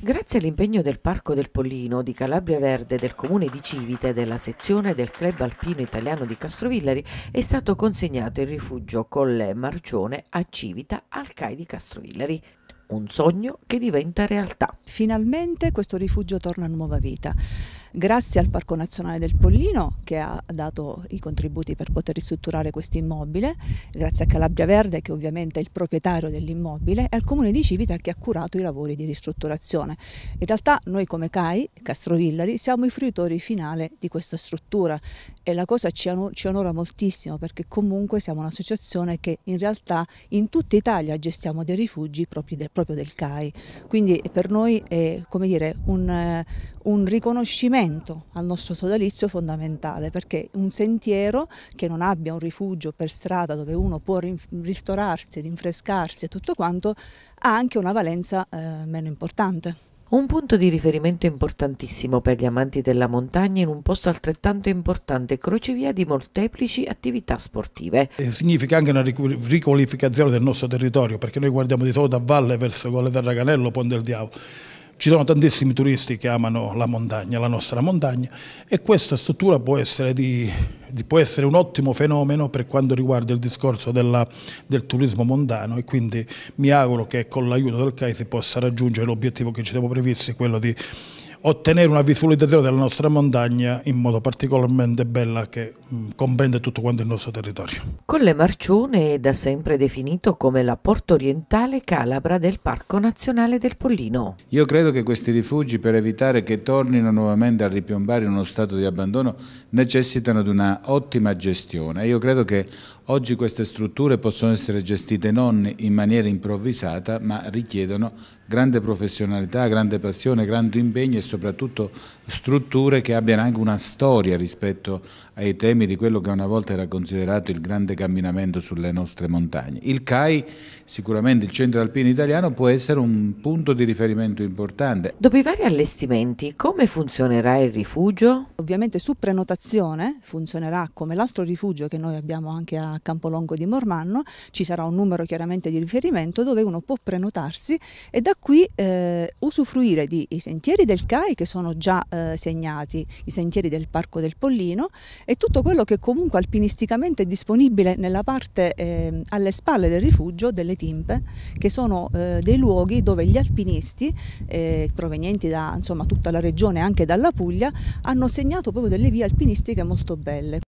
Grazie all'impegno del Parco del Pollino, di Calabria Verde, del Comune di Civite, della sezione del Club Alpino Italiano di Castrovillari, è stato consegnato il rifugio Colle Marcione a Civita al CAI di Castrovillari. Un sogno che diventa realtà. Finalmente questo rifugio torna a nuova vita grazie al Parco Nazionale del Pollino che ha dato i contributi per poter ristrutturare questo immobile, grazie a Calabria Verde che ovviamente è il proprietario dell'immobile e al Comune di Civita che ha curato i lavori di ristrutturazione. In realtà noi come CAI, Castrovillari, siamo i fruitori finali di questa struttura e la cosa ci, onora moltissimo perché comunque siamo un'associazione che in realtà in tutta Italia gestiamo dei rifugi proprio del, proprio del CAI, quindi per noi è come dire un, un riconoscimento al nostro sodalizio fondamentale perché un sentiero che non abbia un rifugio per strada dove uno può ristorarsi, rinfrescarsi e tutto quanto ha anche una valenza eh, meno importante. Un punto di riferimento importantissimo per gli amanti della montagna in un posto altrettanto importante, crocevia di molteplici attività sportive. significa anche una riqualificazione del nostro territorio, perché noi guardiamo di solito a valle verso Colle Raganello, Ponte del Diavolo ci sono tantissimi turisti che amano la montagna, la nostra montagna e questa struttura può essere, di, di, può essere un ottimo fenomeno per quanto riguarda il discorso della, del turismo montano e quindi mi auguro che con l'aiuto del CAI si possa raggiungere l'obiettivo che ci siamo previsti, quello di ottenere una visualizzazione della nostra montagna in modo particolarmente bella che mm, comprende tutto quanto il nostro territorio. Colle Marcione è da sempre definito come la porta orientale calabra del Parco Nazionale del Pollino. Io credo che questi rifugi per evitare che tornino nuovamente a ripiombare in uno stato di abbandono necessitano di una ottima gestione. Io credo che oggi queste strutture possono essere gestite non in maniera improvvisata ma richiedono grande professionalità, grande passione, grande impegno e soprattutto strutture che abbiano anche una storia rispetto ai temi di quello che una volta era considerato il grande camminamento sulle nostre montagne. Il CAI, sicuramente il centro alpino italiano, può essere un punto di riferimento importante. Dopo i vari allestimenti, come funzionerà il rifugio? Ovviamente su prenotazione funzionerà come l'altro rifugio che noi abbiamo anche a Campolongo di Mormanno, ci sarà un numero chiaramente di riferimento dove uno può prenotarsi e da qui eh, usufruire di i sentieri del CAI e che sono già eh, segnati i sentieri del Parco del Pollino e tutto quello che comunque alpinisticamente è disponibile nella parte eh, alle spalle del rifugio delle Timpe, che sono eh, dei luoghi dove gli alpinisti eh, provenienti da insomma, tutta la regione anche dalla Puglia hanno segnato proprio delle vie alpinistiche molto belle.